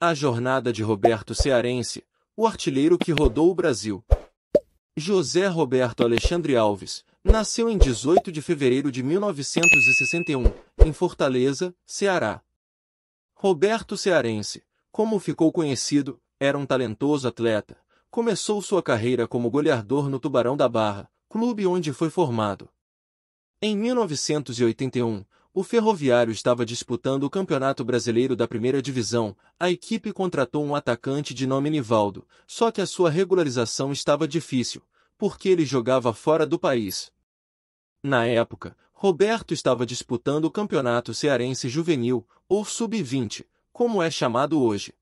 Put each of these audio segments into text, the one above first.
A jornada de Roberto Cearense, o artilheiro que rodou o Brasil. José Roberto Alexandre Alves nasceu em 18 de fevereiro de 1961, em Fortaleza, Ceará. Roberto Cearense, como ficou conhecido, era um talentoso atleta. Começou sua carreira como goleador no Tubarão da Barra, clube onde foi formado. Em 1981, o Ferroviário estava disputando o Campeonato Brasileiro da Primeira Divisão, a equipe contratou um atacante de nome Nivaldo, só que a sua regularização estava difícil, porque ele jogava fora do país. Na época, Roberto estava disputando o Campeonato Cearense Juvenil, ou Sub-20, como é chamado hoje.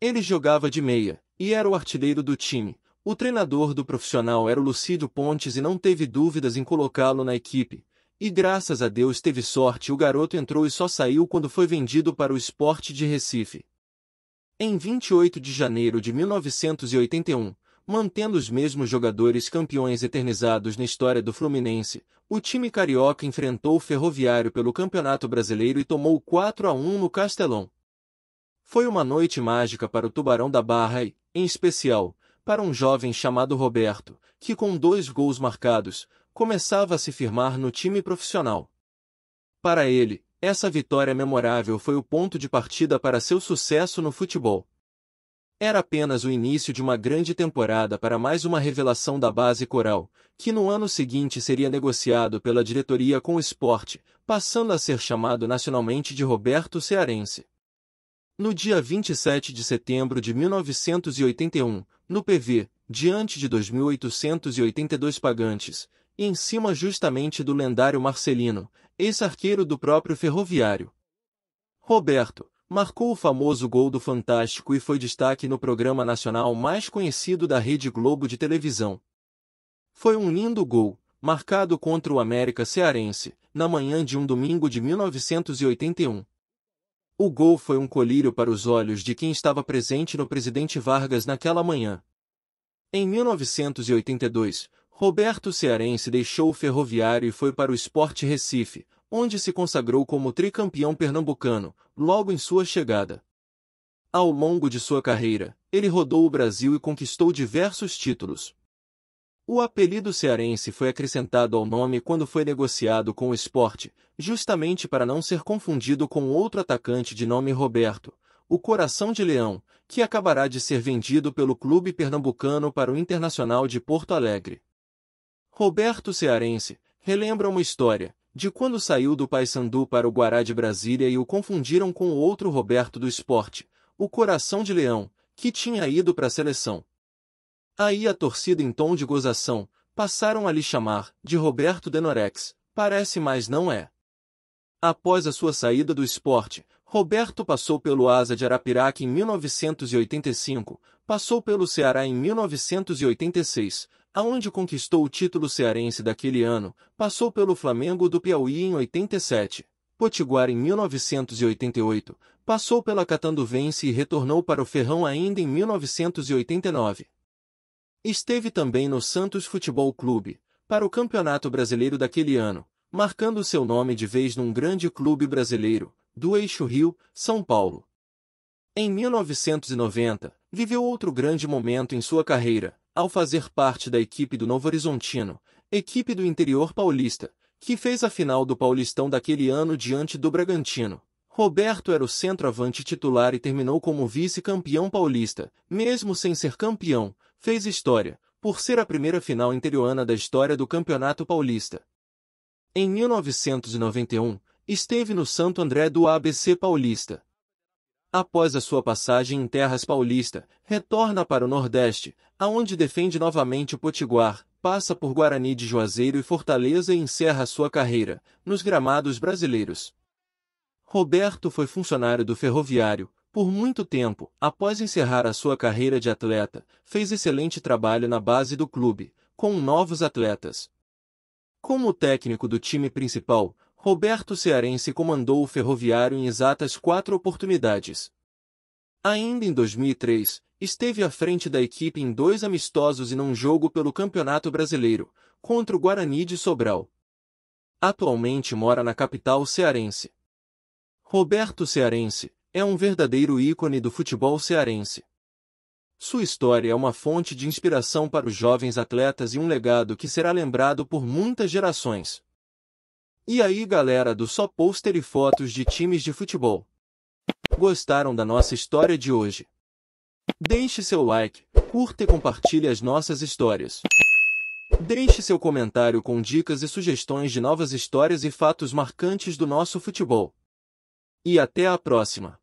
Ele jogava de meia, e era o artilheiro do time. O treinador do profissional era o Lucídio Pontes e não teve dúvidas em colocá-lo na equipe, e graças a Deus teve sorte o garoto entrou e só saiu quando foi vendido para o esporte de Recife. Em 28 de janeiro de 1981, mantendo os mesmos jogadores campeões eternizados na história do Fluminense, o time carioca enfrentou o Ferroviário pelo Campeonato Brasileiro e tomou 4 a 1 no Castelão. Foi uma noite mágica para o Tubarão da Barra e, em especial, para um jovem chamado Roberto, que com dois gols marcados, começava a se firmar no time profissional. Para ele, essa vitória memorável foi o ponto de partida para seu sucesso no futebol. Era apenas o início de uma grande temporada para mais uma revelação da base coral, que no ano seguinte seria negociado pela diretoria com o esporte, passando a ser chamado nacionalmente de Roberto Cearense. No dia 27 de setembro de 1981, no PV, diante de 2.882 pagantes, em cima justamente do lendário Marcelino, ex-arqueiro do próprio Ferroviário. Roberto marcou o famoso gol do Fantástico e foi destaque no programa nacional mais conhecido da Rede Globo de televisão. Foi um lindo gol, marcado contra o América Cearense, na manhã de um domingo de 1981. O gol foi um colírio para os olhos de quem estava presente no presidente Vargas naquela manhã. Em 1982, Roberto Cearense deixou o ferroviário e foi para o Esporte Recife, onde se consagrou como tricampeão pernambucano, logo em sua chegada. Ao longo de sua carreira, ele rodou o Brasil e conquistou diversos títulos. O apelido cearense foi acrescentado ao nome quando foi negociado com o esporte, justamente para não ser confundido com outro atacante de nome Roberto, o Coração de Leão, que acabará de ser vendido pelo clube pernambucano para o Internacional de Porto Alegre. Roberto Cearense, relembra uma história, de quando saiu do Paysandu para o Guará de Brasília e o confundiram com o outro Roberto do esporte, o Coração de Leão, que tinha ido para a seleção. Aí a torcida em tom de gozação, passaram a lhe chamar, de Roberto Denorex, parece mas não é. Após a sua saída do esporte, Roberto passou pelo Asa de Arapiraca em 1985, passou pelo Ceará em 1986, aonde conquistou o título cearense daquele ano, passou pelo Flamengo do Piauí em 87, Potiguar em 1988, passou pela Catanduvense e retornou para o Ferrão ainda em 1989. Esteve também no Santos Futebol Clube, para o Campeonato Brasileiro daquele ano, marcando seu nome de vez num grande clube brasileiro, do Eixo Rio, São Paulo. Em 1990, viveu outro grande momento em sua carreira, ao fazer parte da equipe do Novo Horizontino, equipe do interior paulista, que fez a final do Paulistão daquele ano diante do Bragantino. Roberto era o centroavante titular e terminou como vice-campeão paulista, mesmo sem ser campeão, fez história, por ser a primeira final interiorana da história do Campeonato Paulista. Em 1991, esteve no Santo André do ABC Paulista, após a sua passagem em terras paulista, retorna para o Nordeste, aonde defende novamente o Potiguar, passa por Guarani de Juazeiro e Fortaleza e encerra sua carreira, nos gramados brasileiros. Roberto foi funcionário do ferroviário, por muito tempo, após encerrar a sua carreira de atleta, fez excelente trabalho na base do clube, com novos atletas. Como técnico do time principal, Roberto Cearense comandou o ferroviário em exatas quatro oportunidades. Ainda em 2003, esteve à frente da equipe em dois amistosos e num jogo pelo Campeonato Brasileiro, contra o Guarani de Sobral. Atualmente mora na capital cearense. Roberto Cearense é um verdadeiro ícone do futebol cearense. Sua história é uma fonte de inspiração para os jovens atletas e um legado que será lembrado por muitas gerações. E aí galera do Só Pôster e Fotos de Times de Futebol. Gostaram da nossa história de hoje? Deixe seu like, curta e compartilhe as nossas histórias. Deixe seu comentário com dicas e sugestões de novas histórias e fatos marcantes do nosso futebol. E até a próxima!